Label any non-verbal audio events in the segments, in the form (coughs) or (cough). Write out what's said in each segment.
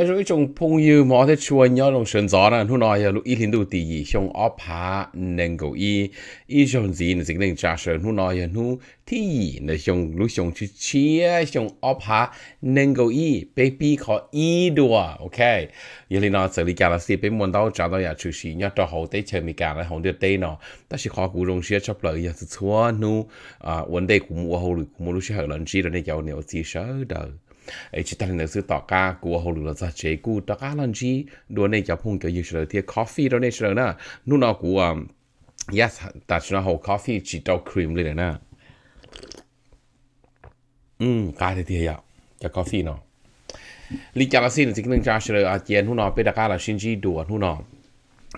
nhớ rồi trong phong yêu mà thế chua nhớ lòng sơn gió là hôm nay lúc ít liên đồ tỷ gì xong ốp hạ nên cầu y y trong gì là dính đến trà sơn hôm nay lúc thì gì là xong lúc xong chỉ chia xong ốp hạ nên cầu y baby có y đùa ok giờ liên nó xử lý cả là gì bên muốn đâu trả đâu nhà chủ sĩ nhớ cho hậu tế chơi mi cả là hậu được tê nó ta chỉ khó cú rong xia chấp lời giờ chúa nu à vấn đề cũng mua hậu lực cũng mua lúc xia lần chi rồi này giàu nhiều gì sợ đời ไอจิตาลินเนอร์ซื้อต่อกา กูเอาหรือเราจะเจกูตอกาลันจีดูในจะพุ่งเกี่ยวยูเชลยที่กาแฟเราเนี่เชลยนะนู่นเอากูอ่ะ yes แต่ฉันะหากาแฟจิตอาครีมเลยนะอืมกาเทียะจะกาแฟเนาะ ลิจาราซินสิ่งหนึ่งจะเชลรอาเจียนหุ่นนอเป็นตะกาลนชินจีด่วนหุ่นนอ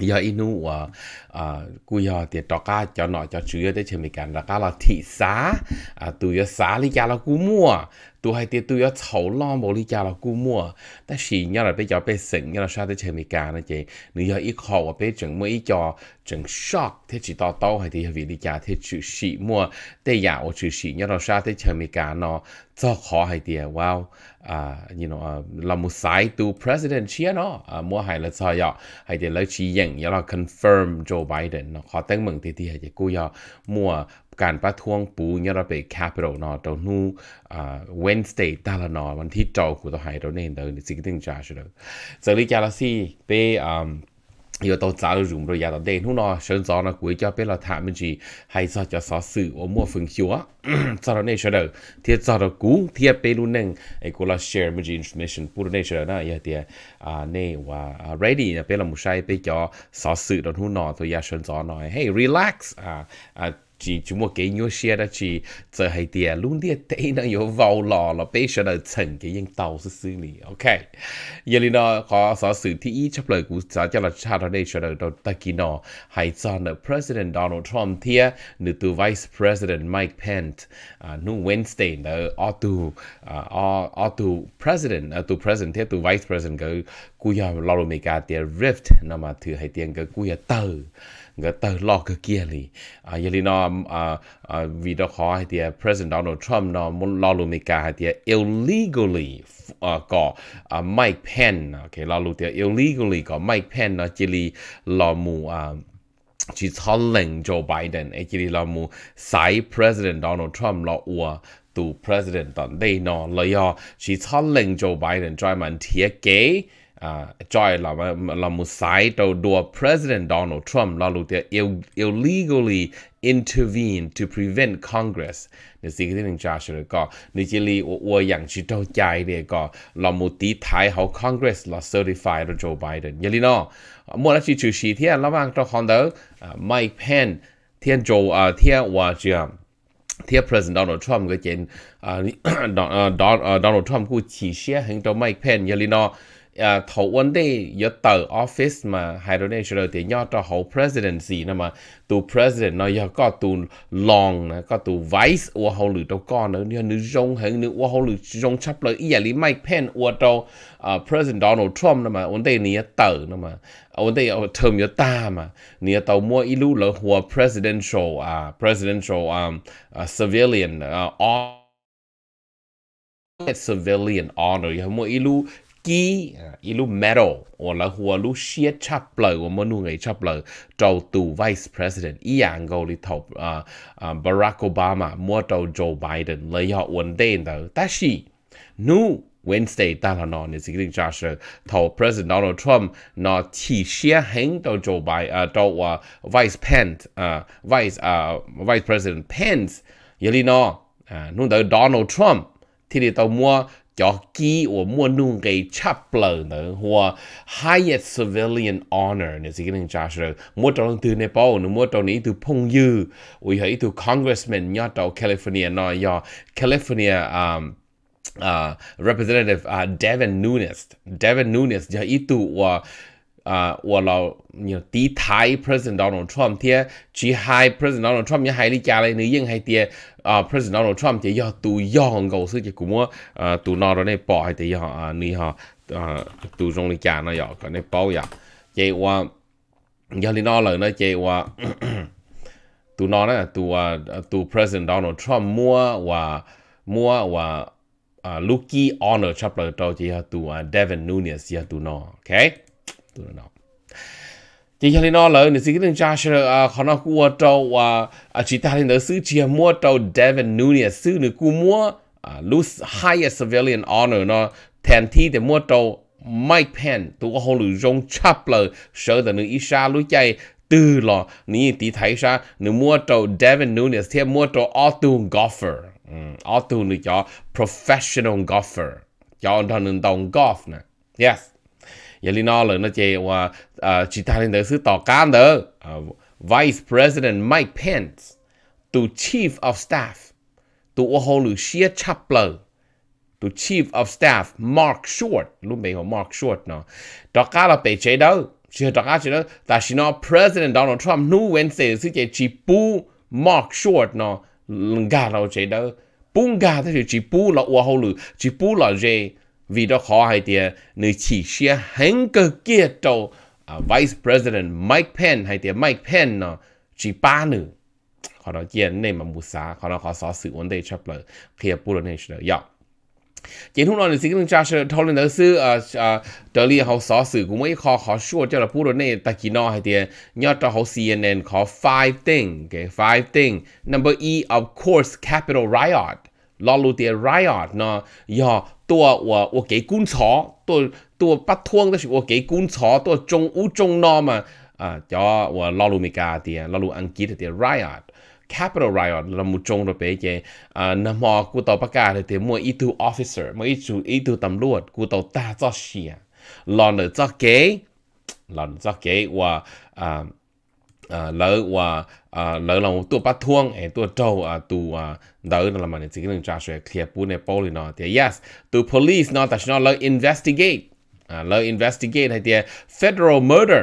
giờ inu và à, cú giờ thì tao cá cho nọ cho chứa để chơi mình cả là cá là thị xá à tụi giờ xã lý cha là cú mua tụi hay tiệt tụi giờ chậu lo bộ lý cha là cú mua ta chỉ nhớ là bây giờ bây sừng nhớ là sao để chơi mình cả nữa chị nếu giờ ít khó và bây chừng mới cho chừng shock thế chỉ tao tao hay thì vì lý cha thế chữ sĩ mua thế giả ô chữ sĩ nhớ là sao để chơi mình cả nó cho khó hay thì à, wow 啊，you know 啊，那么晒到 president 先咯，啊，冇係啦，錯呀，係啲類似型，有啦 confirm Joe Biden 咯，學等問啲啲係亦都有冇การประท้วงปูเยเราไป capital เนาะตรงนู้อ่า Wednesday ตลอดเนาะวันที่เจ้ากูต้องให้เราเนี่ยเดินสิ่งที่ต้องจ่ายเสร็จจากนี้กาลาซี่ไปอ่า有到早融入也到电脑呢，现在呢国家变了他们去，还是叫啥事我没分析啊。早到那时候，贴早到股，贴比如能，哎，过了 share 么子 information，不如那时候呢也贴啊，那话啊 ready 呢，变了没晒，比较啥事的头脑都也现在呢，嘿 relax 啊啊。chỉ chúng một cái nhau xe đó chỉ giờ hay tiền luôn đi (laughs) thế nó yếu vào lò là bây giờ là chỉnh cái yên tàu xử xử này ok giờ này nó có sở sự thì ý chấp lời của xã cho là cha đó đây cho là đầu ta kỳ nó hay cho là president Donald Trump thia nữ từ vice president Mike Pence à nu Wednesday là ở tu ở ở tu president ở à, tu president thia tu vice president cái cú giờ lo rồi cả tiền rift nó mà thử hay tiền cái cú giờ ngỡ tờ lo cái kia lì à giờ lì nó à à vì đó khó hay tiệt à, president Donald Trump nó muốn lo luôn mình cả hay tiệt à, illegally à có à Mike Pence cái lo luôn tiệt à, illegally có Mike Pence nó chỉ lì lo mù à chỉ cho lệnh Joe Biden ấy chỉ là mù sai President Donald Trump lo ua tu President tận đây nó lấy họ chỉ cho lệnh Joe Biden cho mình thiệt kế à choi là là một sai đầu do President Donald Trump là lúc tiệt illegally intervene to prevent Congress để xin cái tiếng trả lời có nếu chỉ li ô yang chỉ đầu chạy để có là một tí thái hậu Congress là certified là Joe Biden như thế nào mua là chỉ chủ sĩ thiên là mang trong con đó Mike Pence thiên Joe à thiên hòa trưởng เทียบ President Donald Trump ก็เจน (coughs) Donald Trump กูฉีเชียแห่งตัวไมค์เพนยาลินอ à, thầu vấn đề giờ tờ office mà hai thì nhau cho hậu presidency nè mà tụ president nó giờ tụ long nè có tụ vice của hậu lử đâu con nữa như nữ rong hơn nữ của hậu lử chấp lời ý Mike Pence của à, president Donald Trump nè mà vấn đề này tờ nè mà vấn đề term giờ mà này tàu mua ilu lỡ hùa presidential à presidential um, uh, civilian uh, civilian honor ya ilu ki ilu à, medal o la hua lu shia chaplo o monu ngai chaplo to tu vice president iang go li top uh, barack obama mo to joe biden le ya one day though tashi nu Wednesday ta là nó nên xin cha sơ thầu President Donald Trump nó chỉ xia hành tàu Joe Biden à, tàu à, Vice Pence uh, Vice uh, Vice President Pence yali nó nu tới Donald Trump thì đi tàu mua cho ki or mua nung cái chapler nữa hoặc highest civilian honor nè sĩ cái nung cha sơ mua trong từ Nepal nè mua trong này từ Phong Dư ui hãy từ congressman nhà tàu California nó do California um, uh, representative uh, Devin Nunes Devin Nunes giờ ít tụ uh, 啊、呃，我老你第台 President Donald Trump 贴，去海 President Donald Trump 你海里家来你应海贴啊，President (coughs) Donald Trump 贴要都要狗是结果呃都拿到那包还得要啊你哈啊都中的家那要跟那包呀，结果要你拿了那结果都拿了都啊都 President Donald Trump 摸哇摸哇啊 Lucky Honor 差不多到这下都啊 Devin Nunes 下都拿，OK。tôi nói à, à, à, chỉ cho nên nó là nên chỉ cái cha sẽ khó nó cua trâu và chỉ ta nên đó sứ chia mua trâu David Nunez sứ nữa lose highest civilian honor nó thành thi để mua trâu Mike Pence tụ có hồ lũ rong chắp lờ sợ là nữ chạy từ lò ní tí thấy sa nữ mua trâu David Nunez thì mua trâu Otto golfer Otto nữ cho professional golfer cho anh ta nên đồng golf nè yes giờ li nó là nó chê và à, chỉ ta lên tới sự tỏ can đó à, Vice President Mike Pence to Chief of Staff to Oholu Shia Chapler to Chief of Staff Mark Short luôn bị họ Mark Short nó đó cá là bị chế đâu chỉ đó chỉ đó ta chỉ nó President Donald Trump nu Wednesday sự chỉ bu Mark Short nó gà đâu chế đâu bu gà thì chỉ bu là Oholu chỉ bu là gì vì đó khó h a y t i ề n n ơ i Chische Henke g i e r u o Vice President Mike p e n h a y t i ề n Mike Penn, ó c h ỉ b a n ữ họ nói e ขอเราเจ à ยนในมามุสาขอเราขอสอสื่อวันเดชเปลือเพียปูรเนชเด yeah. เจนทุกนอนสิ่งหีึ่งจะเชิญทอลินเดอร์ซื้อเอ่อเอ่อเดลี่เขาสอสื่อกูไม่ขอเขาช่วยเจ้าเราพูดเรื่อนตะกี้นอให้เตียยอดจ่อเขา CNN ขอ five thing โอเค five thing number E of course capital riot ลอลูเตีย riot เนาะย่อตัว我我给工草ตัวตัวปัทวงแต่是我给工草ตัวจงอูจงนอมาอ่าจอว่าลอลูเมกาเตียลอลูอังกฤษเตีย riot capital riot เรามุจงเราไปเจอ่านมอกูต่อประกาศเลยเตียมัวอีทู officer มัวอีทูอีทูตำรวจกูต่อตาจ้อเชียหลอนเลยจ้อเก๋หลอนจ้อเก๋ว่าอ่าอ่าแล้วว่า à lỡ lòng tụ bắt thuông ấy tụ trâu à tụ à đỡ là mà chỉ cái trả sẽ kia, bu này poli nó thì yes tụ police nó ta nó lỡ investigate à lỡ investigate hay thì federal murder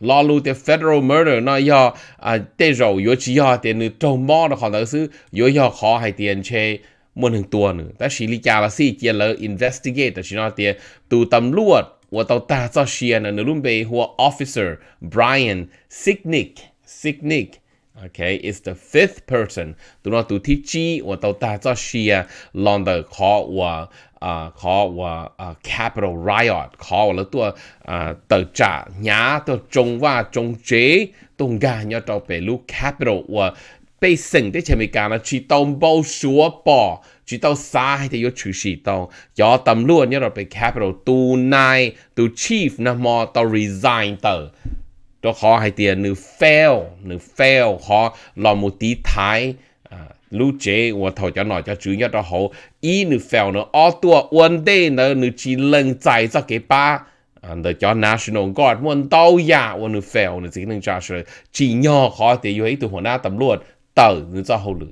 lo lu thì federal murder nó do à tê rồi yếu chỉ do thì nữ trâu mò nó còn đỡ xứ yếu do khó hay tiền chơi muốn hàng tua nữa ta chỉ lý trả là gì chỉ lỡ investigate ta chỉ nó thì tụ tầm luật của ta cho xia là nữ luôn về hùa officer Brian Signick Signick Okay, it's the fifth person. Do not do teach or do ta cho shia long the call or uh call or uh capital riot call là tu uh tờ cha nhá tua chung hoa chung chế tung ga nhớ cho về lu capital or bây sinh để chơi mi cả là chỉ tao bao số bỏ chỉ tao sai thì yếu chữ sĩ tao do tầm luôn nhớ là về capital tu nai tu chief nam mo tao resign tờ cho khó hay tiền nữ fail nữ fail khó lo một thái à lúc chế và cho nói cho chú nhớ đó hậu ý fail nữa ở tua vấn đề nữa nữ chỉ lần giải cho cái ba à, để cho national guard muốn đâu ya và fail nữ chỉ nên trả sự chỉ nhớ khó thì yêu ấy tụi hồn á tầm luôn cho hậu lửa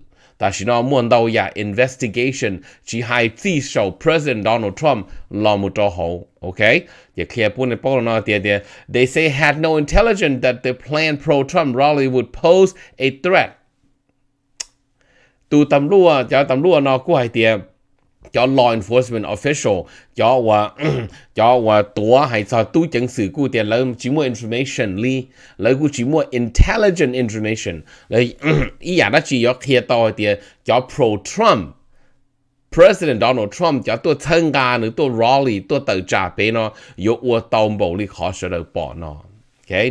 但是呢，問到也 investigation 只係至少 President Donald Trump 攞冇做好，OK？也可以不能暴露那點點。They say had no intelligence that the planned pro-Trump rally would pose a threat. 杜ตํารวจจะตํารวจนอกู้ให้เตียม cho law enforcement official cho và (clears throat) cho và tòa hay cho tu chứng sự cụ tiền lấy chỉ mua information li lấy cụ chỉ mua intelligent information lấy (clears throat) ý à đó chỉ có khi to thì cho pro Trump President Donald Trump cho tôi thân gà nữa tôi rally tôi tự trả bế nó yếu ua tàu bộ lý khó sở đầu bỏ nó okay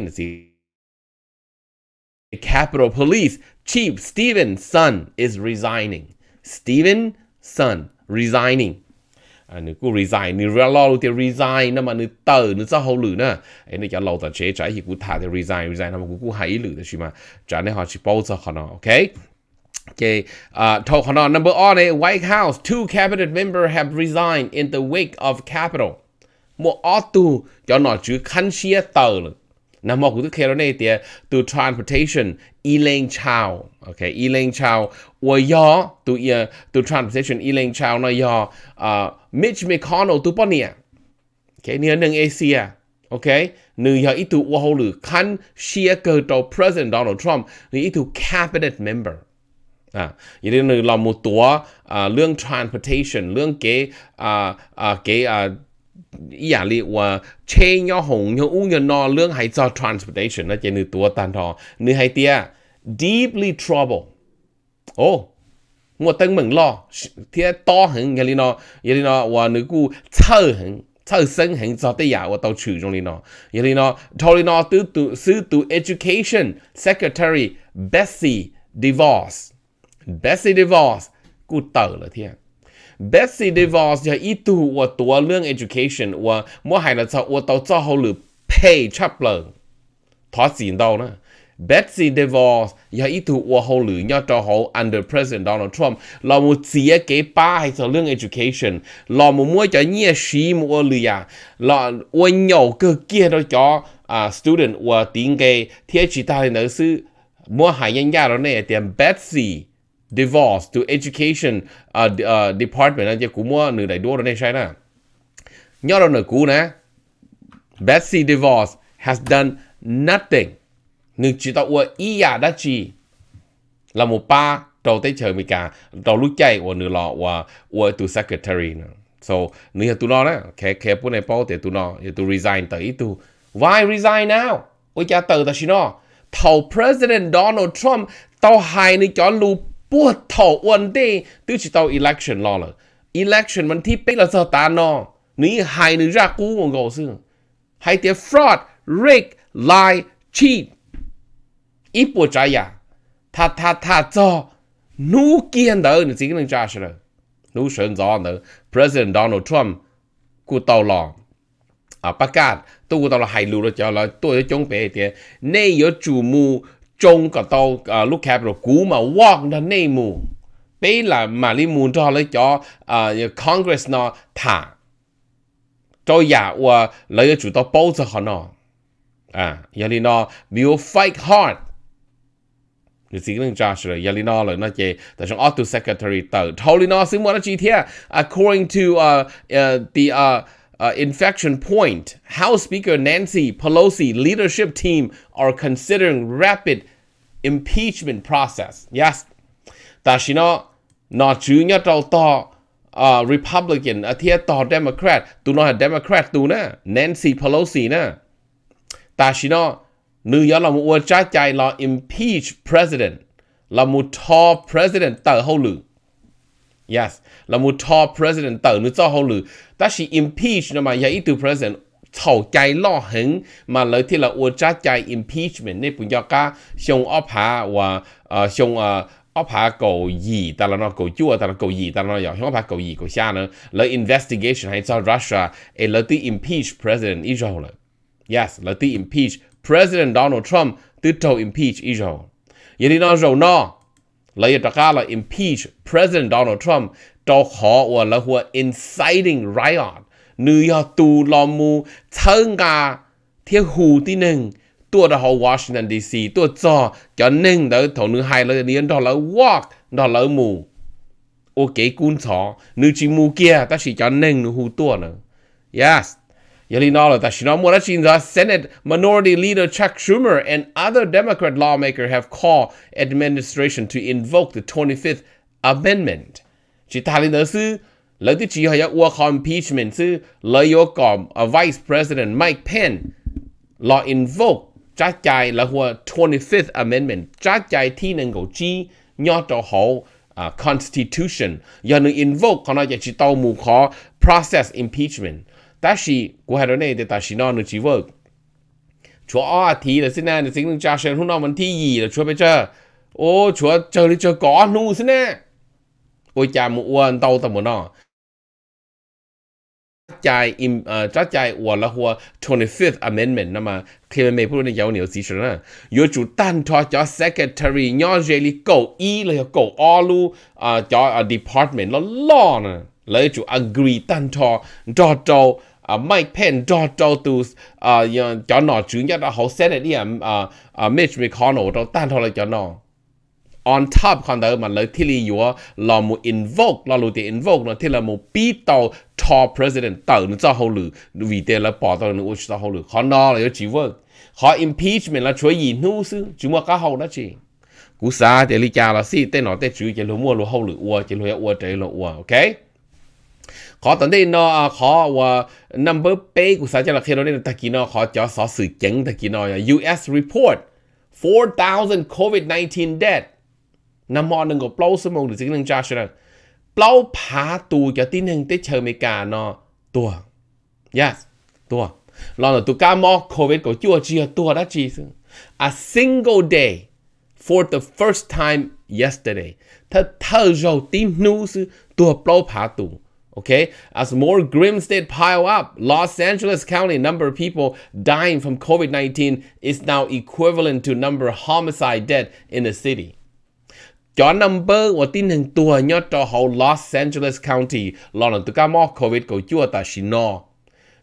Capitol Police Chief Stephen Sun is resigning Stephen Sun resigning à, nữ cô resign nữ ra lo luôn thì resign nhưng mà nữ tờ nữ sao hậu lử nè ấy nữ cho lâu ta chế trái thì cũng thả thì resign resign nhưng mà cũng cũng hay lử đấy chứ mà trả nên họ chỉ bao giờ họ nó ok Ok, Okay, uh, Tohono, number on a White House, two cabinet member have resigned in the wake of Capitol. Một ô tu cho nó chữ khăn xia tờ lực. Nam mô của tức khéo transportation y lên chào ok y lên chào và do à, transportation y chao chào à, Mitch McConnell từ bao nhiêu ok nửa nâng Asia à. ok nửa giờ ít từ lử khăn xia cơ đầu President Donald Trump nửa ít cabinet member à vậy nên là một tổ à, lương transportation lương cái à, à, cái à, 呀哩我车要红要乌要闹两还造 transportation 那真是多单套，你还爹 deeply trouble 哦。我等门咯，天多很，眼里呢，眼里呢，我那个臭很，臭生很，咋的呀？我到初中里呢，眼里呢，头里呢，读读是读 oh, education secretary Bessie DeVos，Bessie DeVos，顾到了天。Betsy DeVos จะอีตูว่าตัวเรื่อง education ว่ามัวหายละเจ้าว่าตัวเจ้าเขาหรือ pay ชับเลิงทอสีนดาวนะ Betsy DeVos อย่าอีถูว่าเขาหรือยอดจอเขา under President Donald Trump เรามูเสียเก๋ป้าให้เรื่อง education เรามูมัวจะเงียชีมัวหรือยาเราอวยเหนียวเกเกียเราจออ่า student ว่าติงเกที่ไอจิตาเลยนะซื้อมัวหายยากๆแล้วเนี่ยเตรียม Betsy divorce to education uh, uh, department anh à, chị cũng mua nửa đại đua này sai nè nhớ đâu nửa cũ nè Betsy divorce has done nothing nửa chỉ tao ua iya đã chi là một ba đầu tới chờ mình cả đầu lúc chạy ua nửa lọ ua ua tu secretary nè so nửa tu nó nè kẻ kẻ bữa này bao tiền tu nó tu resign tới tu why resign now ôi cha từ ta xin nó thầu president donald trump tao hài nữa cho lu ปวดท้อวันเดตื้อชิตอิ election รอเลย election มันที่เป็นละสตาร์นอนีหายนึรากกูงงซึ่งหายเตีย fraud rig lie cheat อีปวดใจอ่ะท่าท่าถ้าจอนูเกียนเด้อนี่สิ่งนึงจ้าชเลยนูเชิญจอเด้อ president Donald Trump กูเตอหลอง啊，不干，都我到了海路了，叫了，都要准备的。你要注目中個到啊碌卡羅古嘛旺的內幕，俾啦馬里姆咗咧咗啊 Congress 呢談，就也我嚟要做到保證好呢，啊，有啲呢 will fight hard。就自己能抓住了，有啲呢，嚟呢嘅，但係 Auto Secretary 到，頭呢先冇得 GTA，according to 啊誒 the 啊。Uh, uh, infection point, House Speaker Nancy Pelosi leadership team are considering rapid impeachment process. Yes, 但是呢，那主要就到 uh, Republican อาทิตย์ต่อ Democrat a Democrat ตูนะ Nancy Pelosi นะแต่ชิโนนึกย้อนเรามัวจ้าใจเรา impeach president เรามัวทอ president เต๋อเขาหรือ Yes, là một top president tờ nữa cho hậu lử. Ta chỉ impeach nó mà, ya itu president thầu chạy lo hứng mà lời thì là ua cha chạy impeachment nên bây giờ cả xong ốp hạ và xong ờ, ờ, ốp hạ cầu gì ta là nó cầu chua ta là cầu gì ta là nó dạo ốp hạ cầu gì cầu xa nữa lợi investigation hay cho Russia e lợi tí impeach president Israel lợi yes lợi tí impeach president Donald Trump từ trâu impeach Israel vậy thì nó rồi nó เราจะกาลา impeach President Donald Trump ตอขอว่าเราหัว inciting riot นือยาตูลอมูเชิงกาเที่ยวหูที่หนึ่งตัวเราวอชิงตันดีซีตัวจอจอหนึ่งเดี๋ถงนึงไฮเราจะเนียนดอลลาวอกดอลลามูโอเคกุนสอนึอจิมูเกียแต่สิจอหนึ่งนึงหูตัวหน่ะ yes Illinois 2019 Senate Minority Leader Chuck Schumer and other Democrat lawmakers have called administration to invoke the 25th Amendment. Chỉ ta lên đó sư, lời tí chỉ hỏi ya work impeachment sư, lời yếu còm Vice President Mike Pence lo invoke trả chạy là hùa 25th Amendment, trả chạy thi nâng gầu chi nhỏ trò hậu uh, Constitution. Giờ nâng invoke, còn nó chỉ tao mù khó process impeachment ta ta nói này được vợ. 但是古海罗内的但是呢，你只问，chúa ở thì là xin nè xin cha xem hôm nào mình thi gì là chúa bây giờ ô chúa chờ đi chờ có nu xin nè ôi cha mu uan tàu tầm nó trái im ờ trái trái uan là hua 25th amendment nè mà khi mình mấy phụ nữ giáo nhiều gì chứ nè yếu chủ tan cho cho secretary nhỏ dễ lý cầu y là cầu o lu ờ cho ờ, department nó lo nè lấy chủ agree tan cho cho cho à Mike Pence cho cho tu à cho nó chứ nhất là hậu xét đi à, à à Mitch McConnell đó tan thôi là cho nó on top còn đó mà lấy thì lý do là một invoke là lối tiền invoke nó thì là một bị tàu cho president tàu nó cho hậu lử vì thế là bỏ tàu nó cho hậu lử còn nó là chỉ vợ họ impeachment là chuối gì nu sư chúng mà cá hậu đó chỉ cú sa thì lý cha là si tên nó tên chữ chỉ lúa mua lúa hậu lử uo chỉ lúa uo trời lúa uo ok khó tận đây nó khó và number pay của sao cho là khi nó nên ta kỳ nó khó cho số sự chứng ta kỳ nó US report 4,000 COVID-19 dead năm mò nâng của blow sơ mông được chính nâng cha sẽ là blow phá tù cho tin hình tế chờ mấy cả nó tua yes tua lo là tụ ca mò COVID của chua chia tua đã chi a single day for the first time yesterday thật thơ rồi tim nu tua blow phá tù Okay, as more grim states pile up, Los Angeles County number of people dying from COVID-19 is now equivalent to number of homicide dead in the city. Cho number của tin hình tùa nhớ cho hậu Los Angeles County lo nâng tùa mò COVID cầu chua ta xì nò.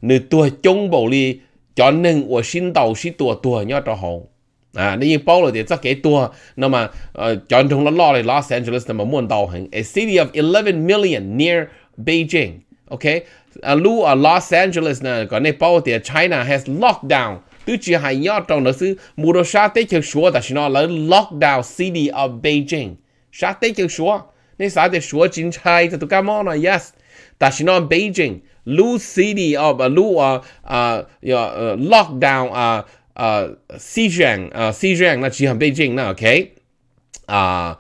Nữ tùa chung bầu li cho nâng của xin tàu xí tùa tùa nhớ cho hậu. À, nếu như bao rồi thì chắc cái tua, nhưng mà uh, ờ, chọn trong lo lo là Los Angeles nằm ở muôn tàu hình. A city of 11 million near Beijing. Okay, a à, lu ở Los Angeles nè, còn Nepal thì China has lockdown. Từ chỉ hai nhỏ trong đó sư mua đồ sát tế chân số, ta xin nói là lockdown city of Beijing. Sát tế chân số, nên sát tế số chính trai ta tu cá mò nè, yes. Ta xin nói Beijing, lu city of uh, lu ở uh, à, uh, dạ, uh, ờ, lockdown uh, uh, Xizhang, uh, Xizhang là chỉ hàng Beijing nè, okay. Uh,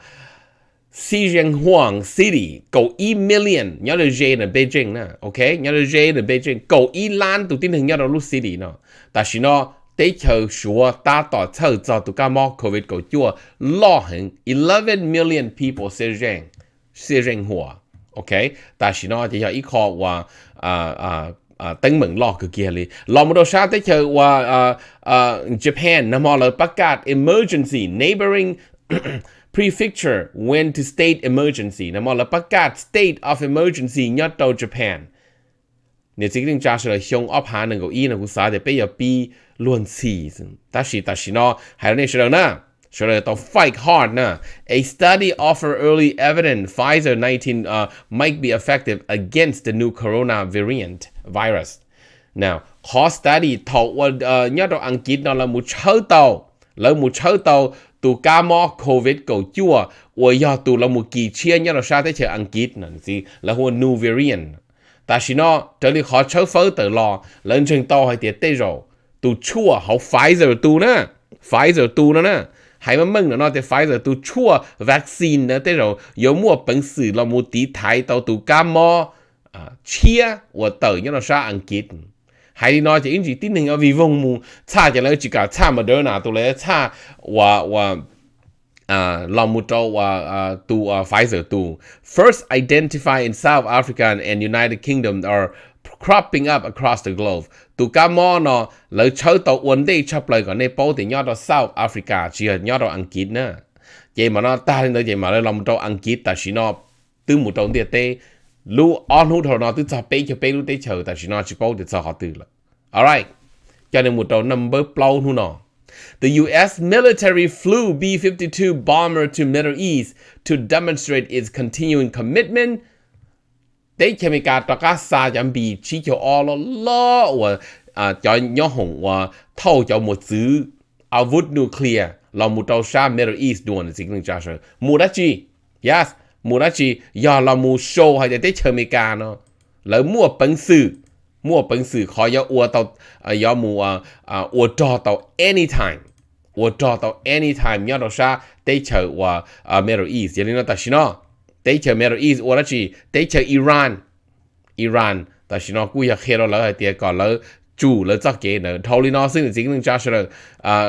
Xizhen Huang City cầu y million nhớ là J là Beijing nè ok nhớ là J là Beijing cầu y lan tụ tin hình nhớ là lúc city nè ta chỉ nó tế chờ sửa ta tỏ chờ cho tụ ca mò covid cầu chua lo hình 11 million people Xizhen Xizhen Hua ok ta chỉ nó chỉ cho ít khó và à à à tính mừng lo cực kia li lo một đồ sao tế chờ qua à à Japan nằm ở bắc cát emergency neighboring prefecture went to state emergency. Nó mà là state of emergency nhất đầu Japan. Nếu chỉ cần trả lời hướng ấp hà năng 够一能够啥的，不要比论事。但是但是呢，还有那些呢。Sure, to fight hard. Nah. A study offer early evidence Pfizer 19 uh, might be effective against the new corona variant virus. Now, khó study thọ uh, nhớ đồ ăn nó là một chớ tàu, là một chớ tàu tu ca mò covid cầu chua ủa do tu la mu kỳ chia nhớ là sao thế chơi ăn kít nè gì là hùa new variant ta chỉ nó trở lại khó chớ phớ tự lo lên trên to hay tiệt tê rồi tu chua họ Pfizer tu nè Pfizer tu nữa nè hay mà mừng nó thì phải Pfizer tu chua vaccine nữa thế rồi yếu mua bẩn sử la mu tí thái tàu tu ca mò à, chia ủa tự nhớ là sao ăn kít 还有呢，就因为顶人个微风木，差就那几个差没得哪都来差我我。uh, Lamuto uh, to uh, Pfizer to first identify in South Africa and United Kingdom are cropping up across the globe. To come on, lấy chơi tàu quân đi chấp lời còn Nepal thì nhớ đó South Africa chỉ là nhớ đó Anh Kỳ nữa. Vậy mà nó ta nên nói vậy mà nó Lamuto Anh Kỳ ta chỉ nó từ một trong địa tê lu on hút hồ nó tự cho bé cho bé lu tế chờ ta chỉ nói chỉ bao để cho họ tự là alright cho nên một đầu number plow hút nó The US military flew B 52 bomber to Middle East to demonstrate its continuing commitment. They can make a takasa and be cho all lo lo, or a hong or tau cho một chữ avut nuclear lo một tàu xa Middle East doing the signaling Joshua. Mudachi. Yes mu na chi ya la mu show hay để chơi mi ca nó lỡ mua bẩn sự mua bẩn sự khó giờ ua tàu giờ à, mu à, à ua cho tàu anytime ua cho tàu anytime ya đâu sa để chơi ua à middle east giờ nên ta xin nó để chơi middle east ua na chi để chơi iran iran ta xin nó cú ya khi đó lỡ hay tiệt còn lỡ chủ là chắc kế nữa thâu lý nó xin chính là chắc là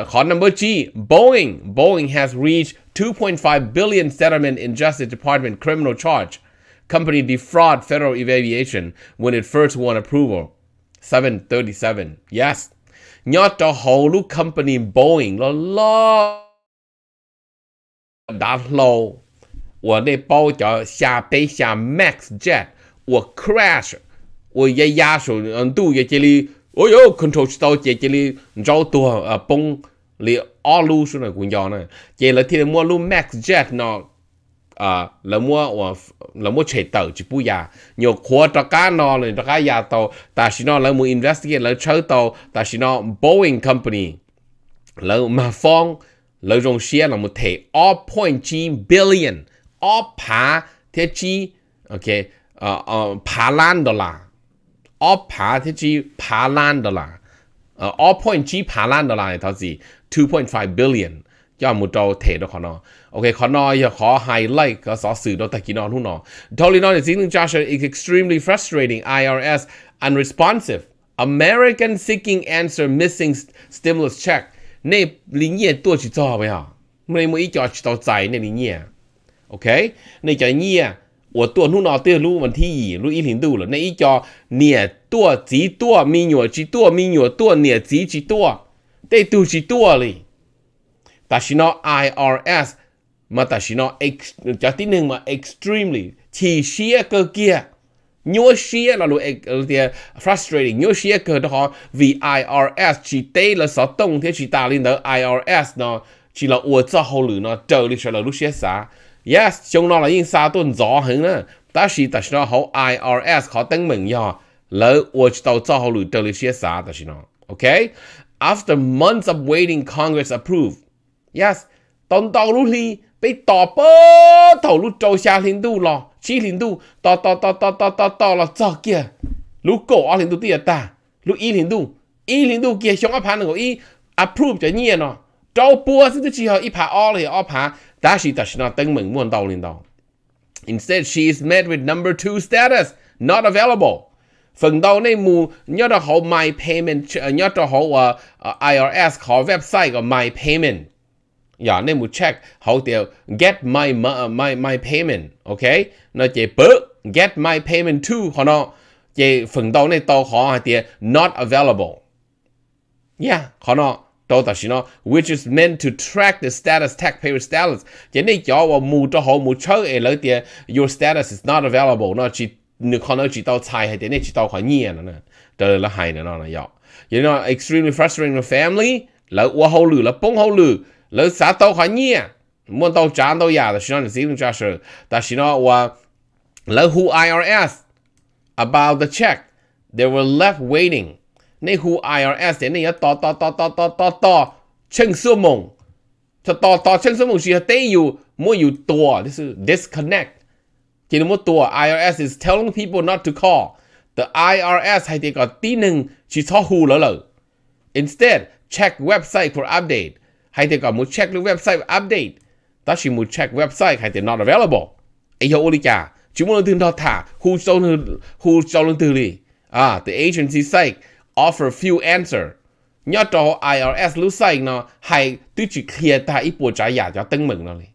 uh, khó number G Boeing Boeing has reached 2.5 billion settlement in Justice Department criminal charge. Company defraud federal aviation when it first won approval. 737. Yes. Nhọt cho hầu company Boeing lo lo đã lâu. 我那包叫下飞下 Max Jet，我 crash，我一压手，嗯，都也这里，哦哟，control 到这这里，你知道多啊崩。li all lu su na kun yo na che la ti mua lu max jet no à là mua à, là mua chạy tàu chỉ bu ya nhiều khóa cho cá nó là cho cá ya tàu ta chỉ nó là mua investigate là chơi tàu ta chỉ nó Boeing company là mà phong là dòng xe là thẻ all point 9 billion all phá thế chi ok à, à, phá lan đô la all phá thế chi phá lan đô à, all point 9 phá lan đô la này thao gì 2.5 billion cho một trò thể ok khó nó giờ khó highlight có rõ sự đó tại kỳ nó luôn nó totally not is in Joshua is extremely frustrating IRS unresponsive American seeking answer missing stimulus check nè lý nhiên tôi chỉ cho bây hả nên mỗi cho chỉ tao giải nè lý nhiên ok nè cho nhiên 我ตัวนู่นนอเตี้ยรู้วันที่หยีรู้อีหลินดูเหรอในอีจอเนี่ยตัวจีตัวมีหนวดจีตัวมีหนวดตัวเนี่ยจีจีตัว Te tu și tu ali. Ta și no IRS, mà ta chỉ nó ex cho tí nên mà extremely chi xia cơ kia nhớ xia là luôn thì à? frustrating nhớ xia cơ đó vì IRS chỉ tê là sáu tông thế chi ta lên đó IRS nó chỉ là ủa cho hậu lử nó chờ đi sẽ là lúc xia xả yes chúng nó là yên xa tuần gió hơn nữa ta chỉ ta chỉ nó hậu IRS khó tính mình nhờ lỡ ủa tàu cho hậu lử chờ đi xia xả ta chỉ nó ok after months of waiting Congress approve. Yes, tổng tàu lúc đi bị tỏ bơ tàu lúc trâu xa lên đu lò, chỉ lên đu, tỏ tỏ tỏ tỏ tỏ tỏ tỏ là cho kìa. Lúc cổ ở lên đu tìa ta, lúc y lên đu, y lên đu kìa xong áp hắn của y approve cho nhiên nó. Trâu bùa xin tức chỉ hờ y phá o lì o phá, đã xì tạ xì nà tân mừng muôn tàu lên tàu. Instead, she is met with number two status, not available phần đầu này mù nhớ đó họ my payment ờ, nhớ đó họ uh, ờ, ờ, IRS họ website của my payment yeah, dạ, nên mu check họ tiêu get my my my payment ok nó chỉ bớ get my payment to họ nó chỉ phần đầu này tao họ tiêu not available yeah dạ, họ nó tao ta xin nó which is meant to track the status taxpayer status chỉ này cho mu cho họ mu chơi lại tiêu your status is not available nó chỉ 你看到几道菜还点点几道块面了呢，得了还呢那那要，因为 extremely frustrating family，了我好累了，崩好累，了啥道块面，莫到站到呀的，实际上是这种架势，但是呢我了 who IRS about the check，they were left waiting，那 who IRS 的那要到到到到到到到庆寿梦，这到到庆寿梦是得有没有多，就是 disconnect。ทีนี้ตัว IRS is telling people not to call the IRS ให้ที่ก็ตีหนึ่งชีชอหูแล้วเลย instead check website for update ให้ที่ก็มุด check หรือ website update แต่ชีมุด check website ให้ที่ not available ไอ้ยาอุลิกาชิมุนตื่นทอถาหูเจ้าหูเจ้าลงตื่นเลยอ่า ah, the agency site offer few answer ยอดจอ IRS รู้ใส่เนาะให้ตื้อจีเคลียร์ตาอีปัวจ่ายยาจะตึงเหมือนเนาะเลย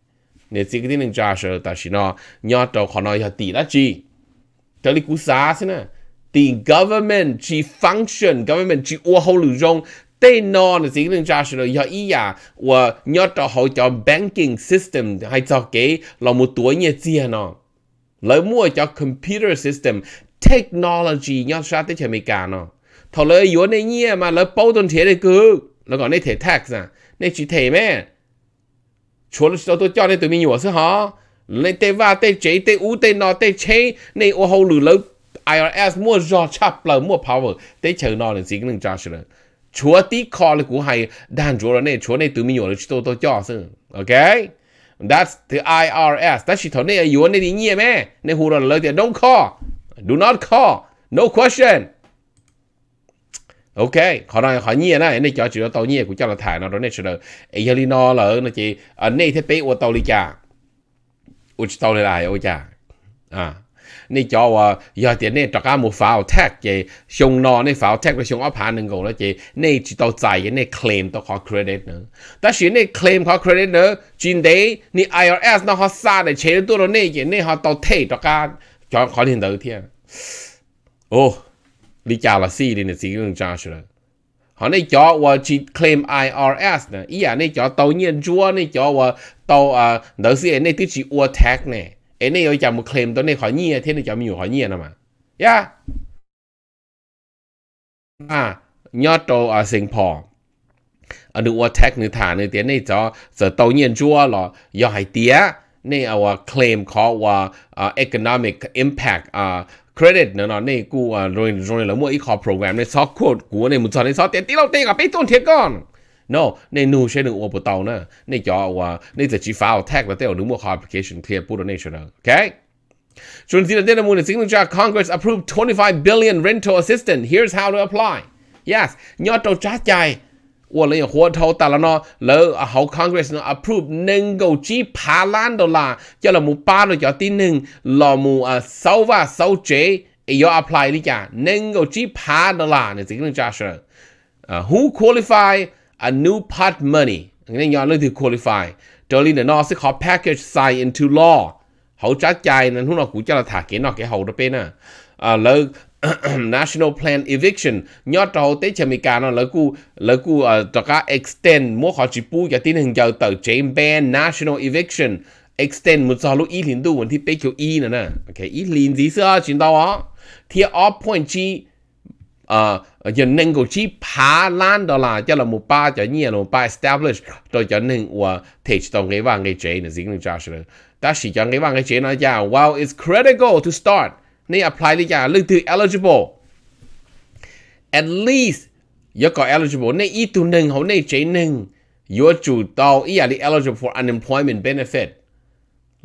你自己能抓手，但是呢，你要到可能要抵得住，这里顾啥子呢？The government 去 function，government 去我好路中，对呢，你自己能抓手了，要一呀，我你要到好叫 banking system 还早给老么多年子呢，老么叫 computer system technology，你要啥子前面干呢？头来有那年嘛，来包顿贴的歌，那个那贴 tax 啊，那去贴咩？除了都叫你对面我是好，你对吧？对这对五对那对七，你我后路了 IRS 莫绕差不了莫跑我，对钱那人是个人扎实了。chúa tí khó là cũng hay đàn chúa này chúa này từ mình nhổ là tôi tôi cho xin ok that's the IRS that's chỉ thằng này yếu này đi nhẹ mẹ này hù là lời tiền don't call do not call no question ok họ nói họ nhiên này này cho chuyện tàu nhiên của cho là thải nó đó này rồi ấy giờ nó là nó chỉ ở à, này thế bé của tàu đi cha ủa tàu này lại ôi cha à này cho à giờ tiền này trả cả một pháo tag chị xong nó này pháo tag là xong áp hàng nên gọi là chị này chỉ tàu giải cái này claim tàu họ credit nữa ta chỉ này claim họ credit nữa chuyện đấy này IRS nó họ xa để chế độ tôi rồi này chị này họ tàu thay trả cả cho khỏi liền đầu tiên ô oh. 你假了西的呢，是用张是了。好，你叫我去 claim IRS 呢，伊啊，你叫到年做，你叫我到啊，那些你都去 o tax 呢，哎，你要叫么 claim 到你好年，天天叫么有好年了嘛，呀，啊，要到啊新坡。อันดูว่าแท็กนึกฐานนึกเตี้ยนี่จอจะตัวเงินจัวหรอย่อให้เตี้ยนี่เอาว่าเคลมเขาว่า economic impact อ่าครดิตเนาะนี่กูอ่ะรงโรงเหล่ามั่วอีคอโปรแกรมในซอกโคดกูในมุนซอนในซอเตี้ยตีเราเตี้ยกับไปต้นเทียก่อนเนาะในนูใช้หนึ่งอวบเตานะในจอว่าในจะจีฟ้าแท็กแล้วเตียวหนึ่งมั่วค c o m p l i c a t นเคลียร์พูดในเชนะโอเคชวนสี่เราเตี้ยมูลสิ่งหนึ่งจาก Congress approved 25 billion rental assistance here's how to apply yes ยอดตัวจ้าใจ我能活头打了呢，然后好 Congress 呢 approve 能够去爬烂的啦，叫了木巴了叫的能，老木啊手法手节也要 apply 的呀，能够去爬的啦，你这个能加上啊，Who qualify a new pot money？你要能去 qualify，这里的呢是靠 package sign into law，好加在呢，他那股价了他给那给好的边呢，啊，然后 (coughs) national plan eviction Nhỏ trâu tế chả mì cả nó lỡ cu lỡ cu ở ờ, uh, trọc extend mua họ chỉ bu giờ tin hình giờ tờ James ban national eviction extend một số lúc ít liền đủ vấn thì bé kiểu ít nữa nè ok ít liền gì xưa chuyện đó á thì ở point chi à, giờ nên cổ chi phá lan đó là cho là một ba cho nhiên là một ba establish rồi cho nên và thể cho người vàng người chế là gì người cha rồi ta chỉ cho người vàng người chế nói rằng wow it's critical to start นี่ apply หรือยังเรื่องที่ eligible at least ยก็ eligible ในอีตัวหนึ่งเขาในเจหนึ่งยัวจู่ตออีอะไร eligible for unemployment benefit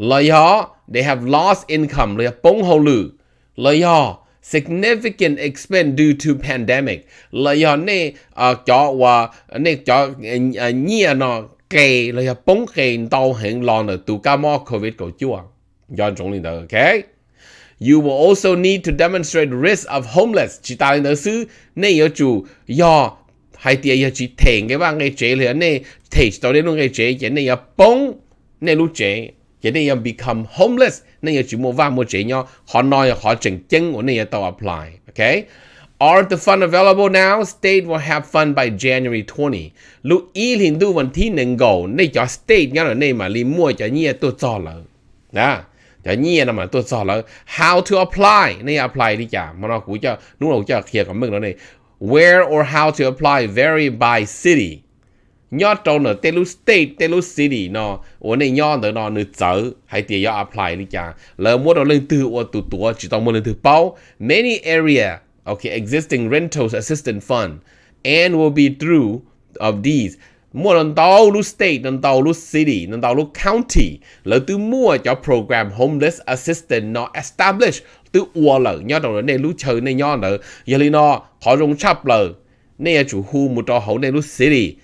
เลยฮะ they have lost income เลยปงเขาลือเลยฮะ significant expense due to pandemic เลยฮะในจอว่าในจอเนี่ยเนาะเกย์เลยปงเกย์ตอเห็นลองเนี่ยตัวก้ามอ covid ก็จ้วงย้อนจงลินเด้อโอเค You will also need to demonstrate risk of homeless. Chỉ ta lên sư này yếu chủ yo hay tiệt yếu chỉ thèn cái bang cái chế liền này thề cho đến luôn cái chế cái này yếu bông này lúc chế cái này yếu become homeless này yếu chỉ mua vàng mua chế nhau họ nói họ chỉnh chân của này yếu tao apply. Okay. Are the fund available now? State will have fund by January 20. Lu ý liền du vấn thi nâng gầu, này cho state nhau là này mà liền mua cho nhẹ tôi cho lợi. Đó. จะเงี้ยนะมาตรวจสอบแล้ว how to apply นี่ apply ที่จะมันเอากูจะนู่นเราจะเคลียร์กับมึงแล้วนี่ where or how to apply vary by city ยอดตรงเนอะเตลุสเตทเตลุสซิตี้เนาะโอ้ในยอดเนอเนาะเนื้อเจอให้เตียยอดอ a p p l นนี่จ้าแล้วมัวเราเรื่องตัวตัวตัวจิตต้องมัวเรื่องตัวเป้า many area okay existing rentals assistance fund and will be through of these mua lần tàu lúc state lần tàu lúc city lần tàu lúc county lỡ tư mua cho program homeless assistant nó establish tư ua lỡ nhớ đầu lỡ này lúc chờ này nhớ lỡ giờ lý nó họ rung chắp lỡ này chủ hu một trò hậu này lúc city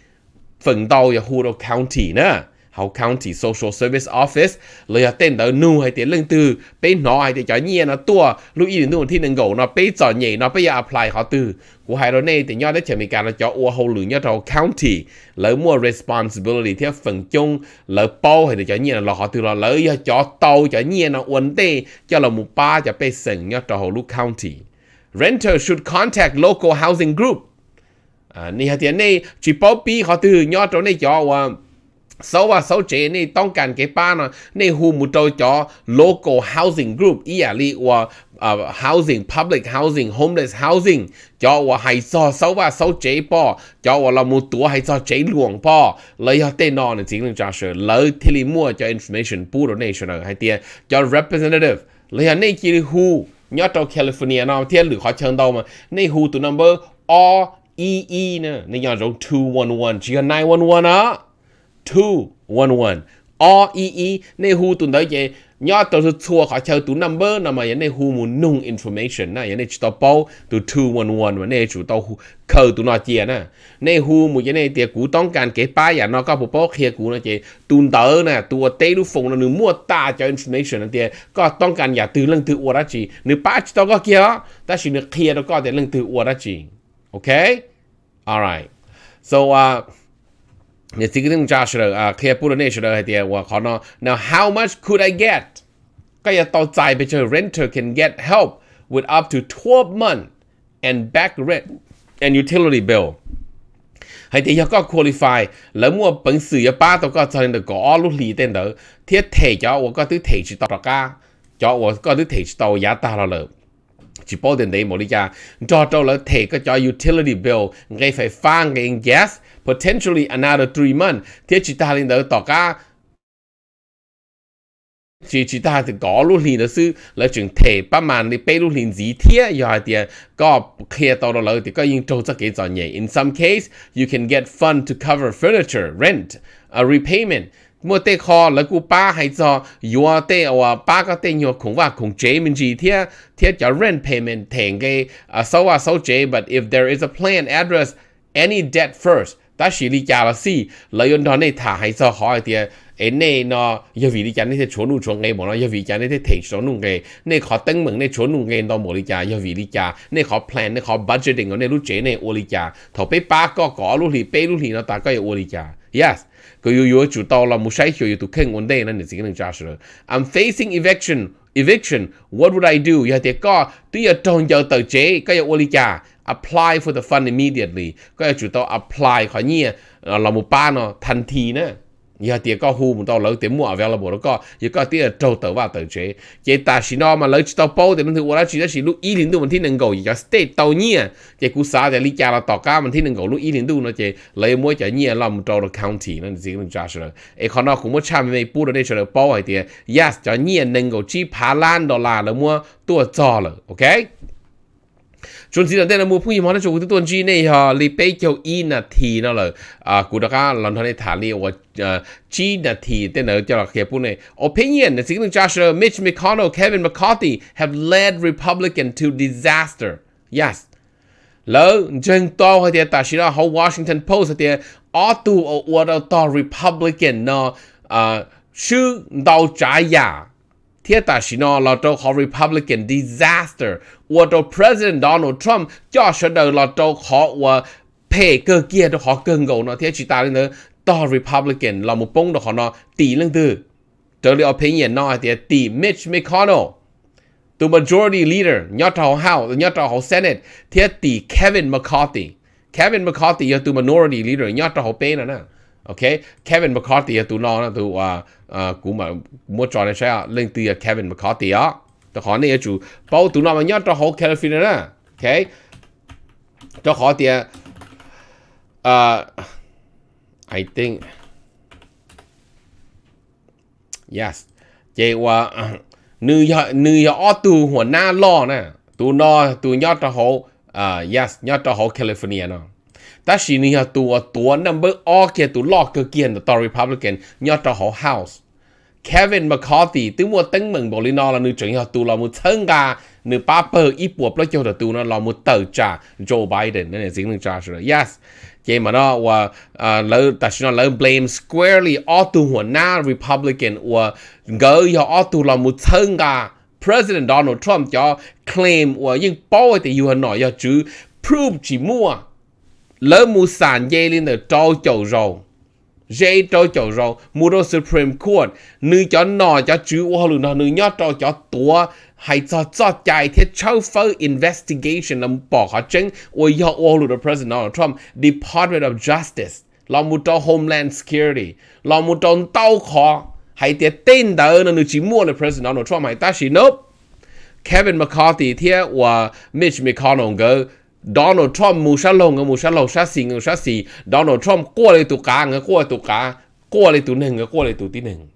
phần tàu giờ hu đâu county nữa hậu county social service office Lấy ở tên đó nu hay tiền lương từ bé nó hay tiền cho nhẹ nó tua lúc yên nuôi thì nên gỗ nó bé cho nhẹ nó bây giờ apply họ từ của hai đó này thì nhau đã chỉ mình cả là cho ô hậu lửa nhau trong county Lấy mua responsibility theo phần chung lấy bao hay tiền cho nhẹ là họ từ là lấy cho tàu cho nhẹ nó uốn tê cho là một ba cho bé sừng nhau trong hậu lúc county renter should contact local housing group à, này hay tiền này chỉ bao bì họ từ nhau trong này cho sau và sau chế này tông cần cái ba nó này hù một trâu cho local housing group ý à li và uh, housing public housing homeless housing cho và hay cho sau và sau chế bỏ cho và là một tuổi hay cho chế luồng bỏ lấy họ tên nó là chính là cho sự lấy thì li mua cho information pool national hay tiền cho representative lấy họ này chỉ hù nhớ trâu California nào thiên lửa khó chân đâu mà này hù tụ number R E E nè này two one one, chỉ có one á two one one a e e ในหูตุนได้ยัยอดตัวทัวเขาเชื่อตัวนัมเบอร์นั่นหมายในหูมูนุ่งอินโฟเมชันนะยันในจุดต่อปูตัว two one one วันในจุดต่อเขาตุนอเจียนะในหูมูยันในเตียกูต้องการเก็บป้ายอย่างนอก็พมบอกเฮียกูนะเจตุนเตอร์นะตัวเตยลูกฟงนั่นหนึ่งมั่วตาเจออินโฟเมชันนั่นเตียก็ต้องการอย่าตื่นเรื่องตื่นอวดจีหนึ่งป้ายจุดต่อก็เกียวแต่ฉันเนี่เคลียร์แล้วก็แต่เรื่องตื่นอวดจีโอเค alright so uh Yes, sige ding Josh ra, kaya puro ne shira hai dia wa kono. Now, how much could I get? Kaya tao zai bicho renter can get help with up to twelve month and back rent and utility bill. Hai dia có qualify, lỡ mua bẩn sự ya ba tao có cho nên có lúc lì tên đó. Thiết thể cho wa có thứ thể chỉ tao cả. Cho wa có thứ thể chỉ tao giá ta là chỉ bảo đến đây một lý do. Cho tao là thể cái cho utility bill, ngay phải phang cái gas potentially another three months thế chỉ ta lên đó tỏ cả chỉ chỉ ta thì có lúc liền đó sư là chuyện thể ba màn đi, bây lúc liền gì thế rồi thì có kia tao đó rồi thì có những trâu chắc cái gì nhỉ in some case you can get fund to cover furniture rent a repayment mua tê kho là cú ba hay cho yo à tê ở ba cái tê nhiều cũng và cũng chế mình gì thế thế cho rent payment thành cái số à số à chế but if there is a plan address any debt first ta chỉ lý giải là gì lợi dụng đó này thả hay sao hỏi thì em này nó giờ vì lý giải này thì chốn nụ chốn nghề mà nó giờ vì giải này thì thấy chốn nụ nghề này khó tăng mừng này chốn nụ nghề đó mà lý giải giờ vì lý giải này khó plan này khó budgeting này lúc chế này ô lý giải thầu bé ba có có lúc thì bé lúc thì nó ta có ô lý giải yes cái yêu yêu chủ tao là một sai hiểu tụ khen ổn đề này là gì cái này trả rồi I'm facing eviction eviction what would I do giờ thì có tuy giờ trong giờ tờ chế cái giờ ô lý giải apply for the fund immediately ก็จะจุดต่อ apply ขอนี่เราหมู่ป้าเนาะทันทีนะยาเตียก็ฮูมันต้องเลิกเต็มมั่ว available แล้วก็ยังก็เตียโจเตอว่าเตอเจเจตาชินอมาเลิกจิตโป้แต่มันถือว่าชิชิลูกอีลินดูมันที่หนึ่งกูอย่าสเตตเตาเนี่ยเจกูสาแต่ลิจาเราต่อก้ามันที่หนึ่งกูลูกอีลินดูนะเจเลยมั่วจะเนี่ยเรามันโตเรา county นั่นสิมันจ้าเฉลยไอคอนอคุณมั่วชาไม่พูดเราได้เฉลยโป้ไอเตีย yes จะเนี่ยหนึ่งกูจีพาล้านดอลลาร์แล้วมั่วตัวจอเลยโอเค chúng chỉ là đây là mua phun mà nó chủ cái tuần chi này ha li bây giờ in là thì nó là à ờ, cụ đó cả lần thằng này thả li và chi là thì tên là cho là cái phun này opinion là chính Joshua ờ, Mitch McConnell Kevin McCarthy have led Republican to disaster yes lỡ chân to hay thì ta chỉ là hậu Washington Post thì ở tu ở ở đó Republican nó à sư đầu trái giả thiết ta chỉ nó là trâu khó Republican disaster và trâu President Donald Trump cho sở đời là trâu khó và phe cơ kia trâu khó cơn gầu nó thiết chỉ ta lên nữa to Republican là một bông đó khó nó tỷ lên từ trở lại opinion nó thì tỷ Mitch McConnell the majority leader nhớ trâu House nhớ trâu Senate thiết tỷ Kevin McCarthy Kevin McCarthy là the minority leader nhớ trâu bên nữa nè okay Kevin McCarthy tu lo na tu à à cũng mà mua trò này sao lên từ Kevin McCarthy á tôi hỏi này chủ bao tu lo mà nhớ cho họ California nè okay cho họ thì à I think yes chị qua nữ giờ nữ giờ tu หัวหน้าล่อนะตูนอตูยอดตะโหอ่า yes California ยอดตะโหแคลิฟอร์เนียเนาะ但是你要多多 number all 嘅多 lock 嘅件多 Republican 要做好 House。Kevin McCarthy ตัวมัวตั้งมึงบอกเลยนอละนึกจังยาตัวเรามุทั้งกานึกป้าเปิดอีปวบแล้วเจ้าตัวนั้นเรามุเติร์จ่าโจไบเดนนั่นเองสิ่งหนึ่งจ่าสุด yes เจมันว่าเออแล้วแต่ฉันเรา blame squarely ออตัวหัวหน้า Republican ว่าเกยออตัวเรามุทั้งกา President Donald Trump จะ claim ว่ายิ่งป้อยแต่อยู่หน่อยจะจื้อ prove จีมัว lỡ mu sản dây lên ở trâu chầu rầu dây trâu chầu rầu mu đồ supreme court nữ cho nọ cho chú ô lù nọ nữ nhó trâu cho tùa hay cho cho chạy thiết châu phơ investigation làm bỏ khó chứng ô yó ô lù president Donald Trump Department of Justice lo mu cho Homeland Security lo mu cho tàu khó hay tiết tên đỡ nữ chỉ mua là president Donald Trump hay ta chỉ nộp Kevin McCarthy và Mitch McConnell Donald Trump mù sa lông ngờ mù sa lông sa xì ngờ sa xì Donald Trump qua lại tụ cá ngờ qua tụ cá qua lại tụ nâng ngờ qua lại tụ tí nâng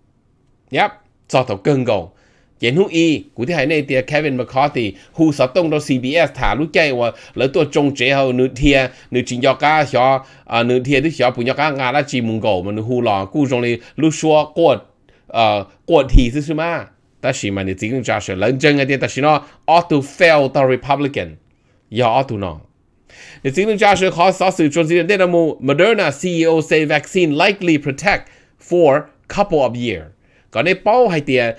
Yep, cho thầu cân gầu Diễn hữu y, cụ thể này thì Kevin McCarthy hù sở tông đó CBS thả lúc chạy và lỡ tụ trông chế hầu nữ thịa nữ chính do cá cho à, nữ thịa tức cho bùn cho cá ngà là chỉ mùng gầu mà nữ hù lò cụ trong này lúc xua qua qua ờ, thì chứ mà ta chỉ mà nữ chính cho sự lớn chân cái thì ta chỉ nó ought to fail the Republican ja tu no. The Zealand Joshua Cost Sasu Josie Dynamo Moderna CEO say vaccine likely protect for couple of year. Còn nếu bao hay tiền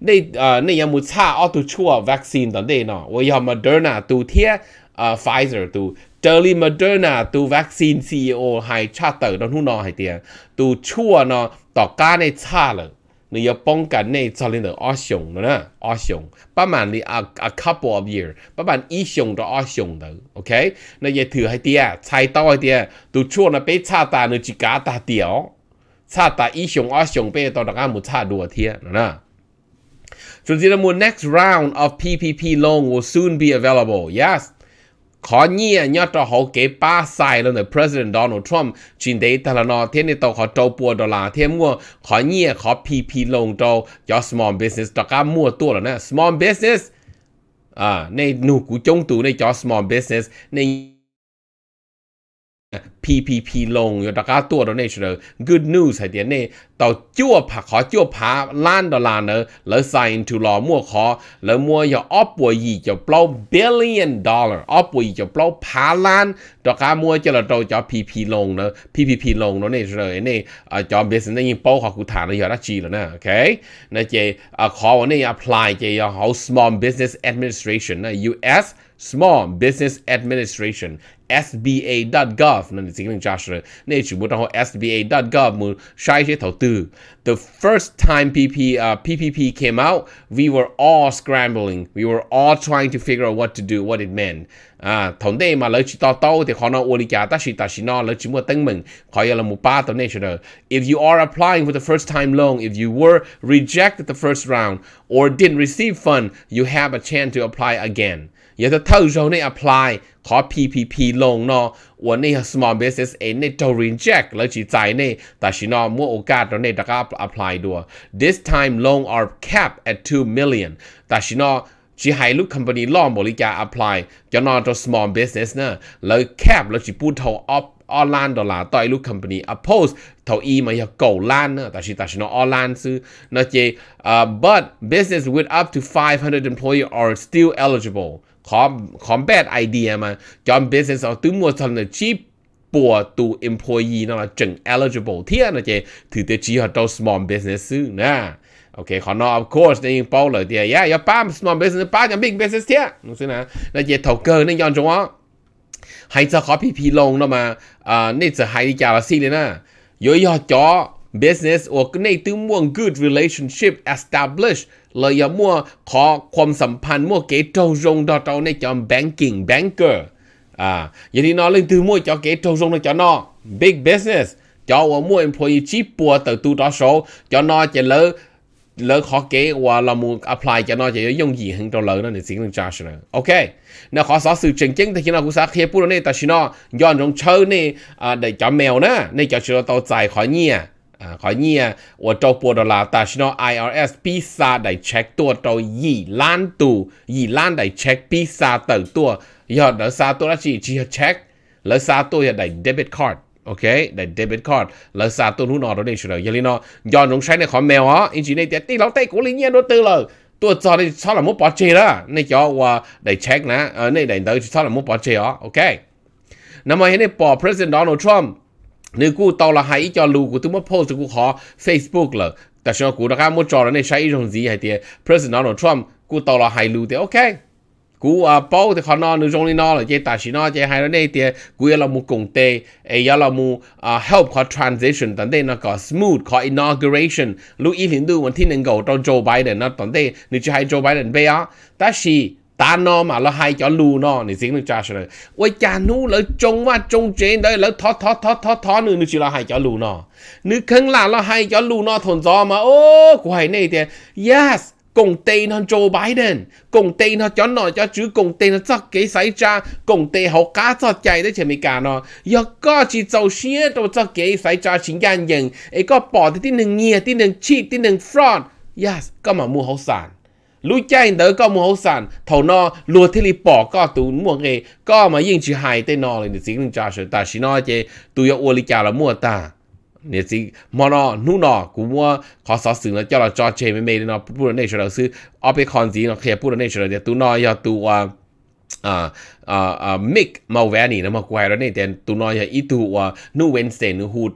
nếu nếu này em muốn cha ở tu chua vaccine đó đây nó, tôi học Moderna tu thiệt à ờ, Pfizer tu Jelly Moderna tu vaccine CEO hay cha tử đó hú nó hay tiền tu chua nó tỏ cá này cha rồi. นี่ยป้องกันในซาลินเดอร์ออชงนะออชงประมาณนี้อ่ะอ่ะ c o u p l อ of year ประมาณอีชงต่อออชงเดอโอเคนี่ยถือให้เตี้ยใช้ต่อให้เตี้ยตัวช่วงนั้นไปชาตาเนี่ยจิกาตาเตียวชาตาอีชงออชงเป๊ะตอนนั้นมุชาดัวเทียนะจ่วนที่เรามู next round of PPP loan will soon be available yes ขอเงียยอดเขาเก็บป้าใส่แล้วเนี่ย President Donald Trump จีนเดตละนอเทียนในตัวเขาโจปัวดอลลาร์เทียมมั่วขอเงียขอพีพีลงโจยอ small business ตะก้ามั่วตัวแล้วนะ small business อ่าในหนูกูจงตูในจอ small business ใน PPP loan yo daga tua do nei sure good news hai tian ne tao chua pha kho chua pha lan do lan ne le sign to law mua kho le mua yo op wo yi cho plo billion dollar op wo yi cho plo pha lan do ka mua cho la do PPP loan ne PPP loan no nei sure ne à, cho business ne po kho ku tha ne yo da chi la na okay na che kho ne apply che yo small business administration na à, US Small Business Administration SBA.gov nó SBA.gov muốn the first time PP PPP uh, came out we were all scrambling we were all trying to figure out what to do what it meant à mà chỉ ta ta chỉ là if you are applying for the first time loan if you were rejected the first round or didn't receive fund you have a chance to apply again ยาเท่าเ透าใน apply ขอ PPP ลงเนาะวันนี้ small business เองในี่ยระ reject แล้วจีใจเนี่ย แต่ชินอมั่วโอกาสเราเนี่ยจะก็ apply ด้วย this time loan are capped at 2 million แต่ชินอจีให้ลูก company ล่อมบริการ apply จะนอนตัว small business เนาะแล้ว cap แล้วจีพูดเท่า up ออนไลน์ดอลลาร์ต่อยลูกคัมภีร์อ p p o s e เท่าอีมาอยากเก่าล้านนะแต่ชิต่ชินอออนไลน์ซื้อนะเจ but business with up to 500 employee are still eligible com- bad idea 嘛，join business or do more on the cheap for to employee 那么整 eligible 天那些，to the cheap do small business 呢？OK，可能 of course 你包了的呀，要把 small business 把讲 big business 天，侬说呢？那些投个那样种啊，还只好皮皮弄那么啊，那只还加了些呢，有要叫 business or 那都 one good relationship established。เลยอย่ามั่วขอความสัมพันธ์มั่วเก๋เจ้ารงดอเจ้าในจอมแบงกิ้งแบงเกอร์อ่าอย่างนี้นอเรื่องตืวมั่วเจอเก๋เจ้ารงในจอนอ big business จอว่ามั่วเอ็มพอยชีปัวเติร์ตูดอโซจอนอจะเลอเลอขอเก๋ว่าเรามู apply จอนอจะยงยี่หังตัวเลอนั่นในสิ่งต่างๆนะโอเคน่ยขอสอสื่อจริงจริงแต่คิดว่ากูสาเคียพูดเนี่ยแต่ชินอย้อนตรงเชิญเนี่ยอ่าใดจอมแมวนะในจอชิโรโตใจขอเนี่ย啊，可以啊，我做波多啦，但是呢，IRS 比萨ต check 多到伊朗度，伊朗来 check 比萨等多，以后ค萨多那是只 check，那萨多也来 debit card。โอเคดนเดบิตคอร์ดแล้วซาตัวนู้นอเราได้ช่วยย่ลีนอยอนลงใช้ในขอแมวอ๋ออินจีในเตียตีเราเตะกูลิเงียโดนตืนเลยตัวจอในชอบหลังมุปอเจละในจอว่าได้เช็คนะเออในได้เดอชอบหลังมุปอเจอร์โอเคนั่นหมายถึงปอ president Donald Trump nếu cú tao là hãy cho lưu của tôi mất post cú khó Facebook là tại sao cú đã ra một trò này sai rồi gì hay thì President Donald Trump cú tao là hãy lưu thì ok cú à bao thì họ nó nếu trong này nó là chơi tài xí nó chơi hay nó này thì cú là một cùng tê ấy là một à, help khó transition tận đây nó có smooth khó inauguration lúc ý hiện du một thiên nên cầu trong Joe Biden nó tận đây nếu chơi hay Joe Biden bây á ta xí ta nó mà nó hay cho lu nó thì diễn được cha rồi quay cha nu lỡ trông mà trông trên đấy lỡ thó thó thó thó thó nữa chỉ là hay cho lù nó nữ khấn là nó hay cho lù nó thôn gió mà ô quay này thì yes cùng tê nó Joe Biden cùng tê nó cho nó cho chứ cùng tê nó chắc cái xảy ra cùng tê họ cá cho chạy đấy chỉ mình cả nó giờ có chỉ giàu xía đâu cho cái xảy ra chính gan dừng ấy có bỏ thì tin đừng nghe tin đừng cheat tin đừng fraud yes có mà mua hậu sản lúc chạy đỡ có mua hậu sản thầu nó lùa thế li bỏ có tụ mua nghề có mà yên chỉ hại tên nó là chỉ cần trả sự ta chỉ nói chứ tụi yêu li trả là mua ta nè chỉ mà nó nu nó mua khó sợ sự nó cho là cho chơi mấy mấy nó bù lên cho là sư ở bên con gì nó kia bù lên cho là tụi nó giờ tụi à à mau vẽ nè nó mà quay rồi nè then tụi nó giờ ít tụi à, nu Wednesday nu hụ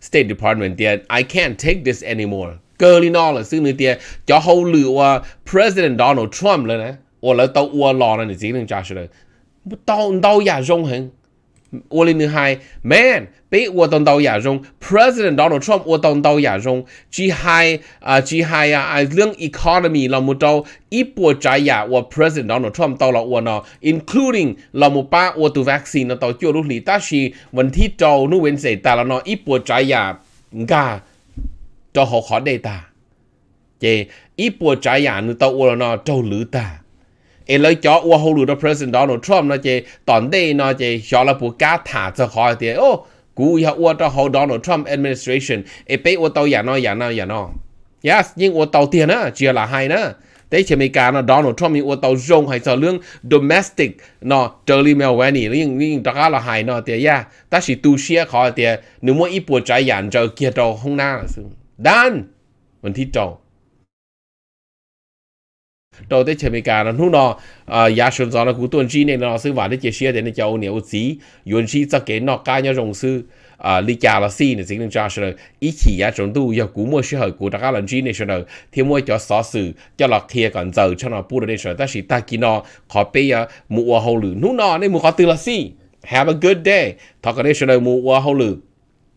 State Department then I can't take this anymore cơ li nó là xứ nữ tia cho hậu lưu president donald trump lên nè ô là tàu ô lò này chỉ nên trả sự tàu tàu giả rong hình Ua lên thứ hai man bị Ua tàu tàu giả rong president donald trump Ua tàu tàu giả rong chỉ hai à chỉ hai à lương economy là một tàu ít bộ trái giả Ua president donald trump tàu là Ua nó including là một ba Ua tu vaccine nó tàu chưa lúc lý ta chỉ vấn thi tàu nó vấn đề ta là nó ít bộ trái giả cả cho họ khó đề ta. Chê, ít bùa trái giả nữ tàu ua nó trâu lử ta. Ê lời cho ua hô lử đó President Donald Trump nó chê, toàn đây nó chê, cho là bùa cá thả cho khỏi thì ô, cú ya ua cho họ Donald Trump administration, ê bế ua tàu giả nó, giả nó, giả nó. Yes, nhưng ua tàu tiền á, chia là hay nữa tế chế mấy cá nó Donald Trump yêu tàu rong hay sợ lương domestic nó Charlie Melvani nó nhưng nhưng đó là hay nó tiệt yeah, ta chỉ tu sửa khỏi tiệt nếu muốn ít bộ trái dàn cho kia đâu không na là Dan mình thi trò trò tới chơi mấy cả nó nu nó à giá sơn gió nó cũng tuần chi này nó sư chơi xe để nó cho nhiều gì yuan chi cho cái rồng sư à lý là si này chính là cha chỉ giá trốn tu giờ cũng mua hở của các lần chi này sơn thì mua cho xóa sự cho lọt kia còn giờ cho nó bu được đây ta chỉ ta kia nó bây giờ à, mua hậu lử nu nó have a good day thọ cái đây sơn mua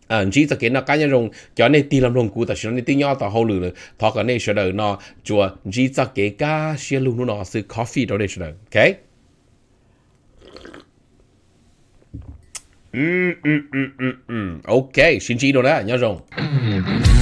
à chỉ cho cái nó cá nhân rồng cho nên ti làm rồng cũ ta chỉ nên ti nhỏ ta hậu lử thọ cái này sẽ đời nó chùa chỉ cho cái cá xe luôn nó sự coffee đó đấy sẽ đời ok Mm, mm, mm, mm, mm. Ok, xin chỉ đồ đó, nhớ rồng.